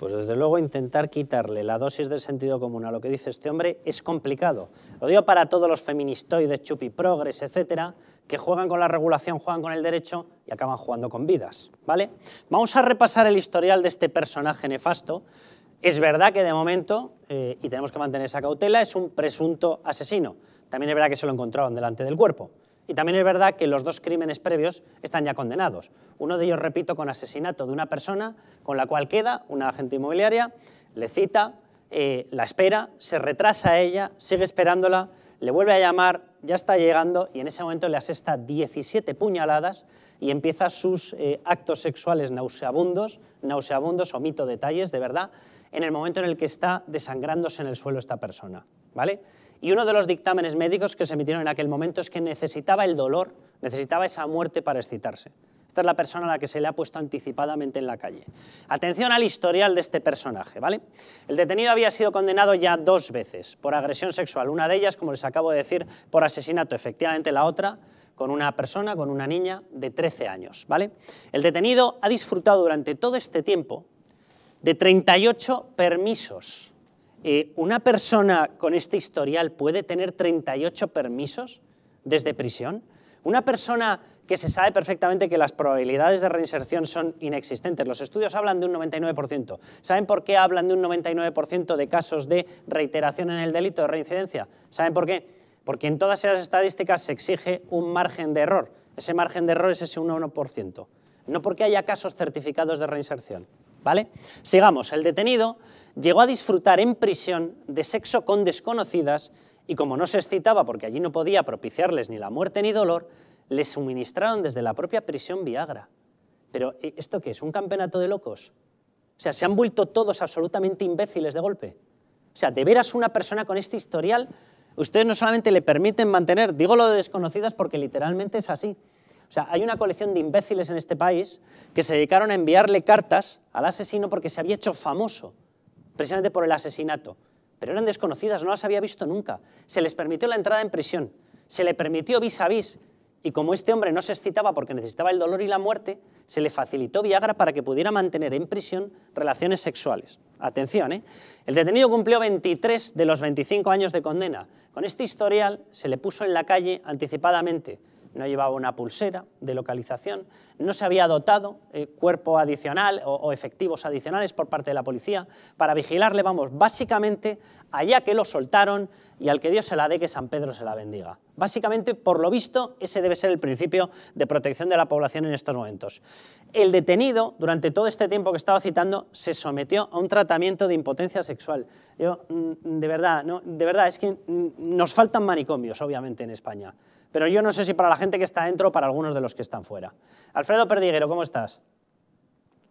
Pues desde luego intentar quitarle la dosis del sentido común a lo que dice este hombre es complicado. Lo digo para todos los feministoides, chupi progres, etcétera, que juegan con la regulación, juegan con el derecho y acaban jugando con vidas, ¿vale? Vamos a repasar el historial de este personaje nefasto. Es verdad que de momento, eh, y tenemos que mantener esa cautela, es un presunto asesino. También es verdad que se lo encontraron delante del cuerpo. Y también es verdad que los dos crímenes previos están ya condenados. Uno de ellos, repito, con asesinato de una persona con la cual queda una agente inmobiliaria, le cita, eh, la espera, se retrasa a ella, sigue esperándola, le vuelve a llamar, ya está llegando y en ese momento le asesta 17 puñaladas y empieza sus eh, actos sexuales nauseabundos, nauseabundos, omito detalles, de verdad, en el momento en el que está desangrándose en el suelo esta persona. ¿vale? Y uno de los dictámenes médicos que se emitieron en aquel momento es que necesitaba el dolor, necesitaba esa muerte para excitarse. Esta es la persona a la que se le ha puesto anticipadamente en la calle. Atención al historial de este personaje, ¿vale? El detenido había sido condenado ya dos veces por agresión sexual, una de ellas, como les acabo de decir, por asesinato, efectivamente la otra con una persona, con una niña de 13 años, ¿vale? El detenido ha disfrutado durante todo este tiempo de 38 permisos. Eh, ¿Una persona con este historial puede tener 38 permisos desde prisión? Una persona que se sabe perfectamente que las probabilidades de reinserción son inexistentes. Los estudios hablan de un 99%. ¿Saben por qué hablan de un 99% de casos de reiteración en el delito de reincidencia? ¿Saben por qué? Porque en todas esas estadísticas se exige un margen de error. Ese margen de error es ese 1-1%. No porque haya casos certificados de reinserción. ¿vale? Sigamos, el detenido llegó a disfrutar en prisión de sexo con desconocidas y como no se excitaba porque allí no podía propiciarles ni la muerte ni dolor, les suministraron desde la propia prisión Viagra. Pero ¿e, ¿esto qué es? ¿Un campeonato de locos? O sea, se han vuelto todos absolutamente imbéciles de golpe. O sea, de veras una persona con este historial, ustedes no solamente le permiten mantener, digo lo de desconocidas porque literalmente es así, o sea, hay una colección de imbéciles en este país que se dedicaron a enviarle cartas al asesino porque se había hecho famoso, precisamente por el asesinato. Pero eran desconocidas, no las había visto nunca. Se les permitió la entrada en prisión, se le permitió vis a vis. Y como este hombre no se excitaba porque necesitaba el dolor y la muerte, se le facilitó Viagra para que pudiera mantener en prisión relaciones sexuales. Atención, ¿eh? El detenido cumplió 23 de los 25 años de condena. Con este historial se le puso en la calle anticipadamente no llevaba una pulsera de localización, no se había dotado eh, cuerpo adicional o, o, efectivos adicionales por parte de la policía para vigilarle, vamos, básicamente allá que lo soltaron y al que Dios se la dé, que San Pedro se la bendiga. Básicamente, por lo visto, ese debe ser el principio de protección de la población en estos momentos. El detenido, durante todo este tiempo que estaba citando, se sometió a un tratamiento de impotencia sexual. Yo, mm, de verdad, de verdad, es que mm, nos faltan manicomios, obviamente, en España. Pero yo no sé si para la gente que está dentro o para algunos de los que están fuera. Alfredo Perdiguero, ¿cómo estás?